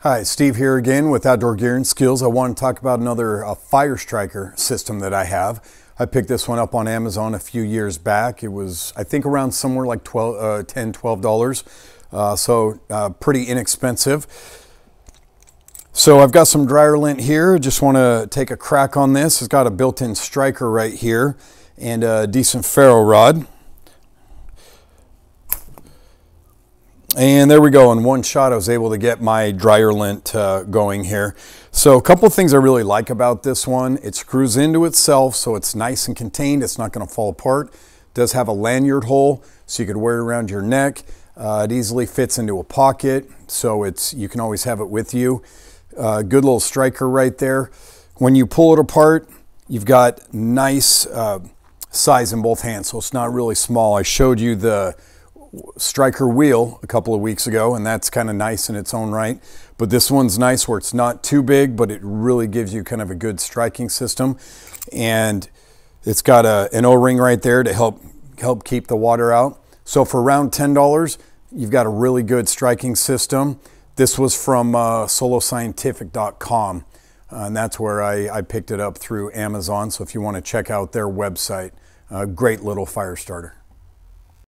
Hi, Steve here again with Outdoor Gear and Skills. I want to talk about another uh, Fire Striker system that I have. I picked this one up on Amazon a few years back. It was, I think, around somewhere like 12, uh, 10 $12, uh, so uh, pretty inexpensive. So I've got some dryer lint here. Just want to take a crack on this. It's got a built-in striker right here and a decent ferro rod. And there we go. In one shot, I was able to get my dryer lint uh, going here. So a couple things I really like about this one. It screws into itself, so it's nice and contained. It's not going to fall apart. It does have a lanyard hole, so you could wear it around your neck. Uh, it easily fits into a pocket, so it's you can always have it with you. Uh, good little striker right there. When you pull it apart, you've got nice uh, size in both hands, so it's not really small. I showed you the striker wheel a couple of weeks ago, and that's kind of nice in its own right. But this one's nice where it's not too big, but it really gives you kind of a good striking system. And it's got a, an O-ring right there to help, help keep the water out. So for around $10, you've got a really good striking system. This was from uh, soloscientific.com, uh, and that's where I, I, picked it up through Amazon. So if you want to check out their website, uh, great little fire starter.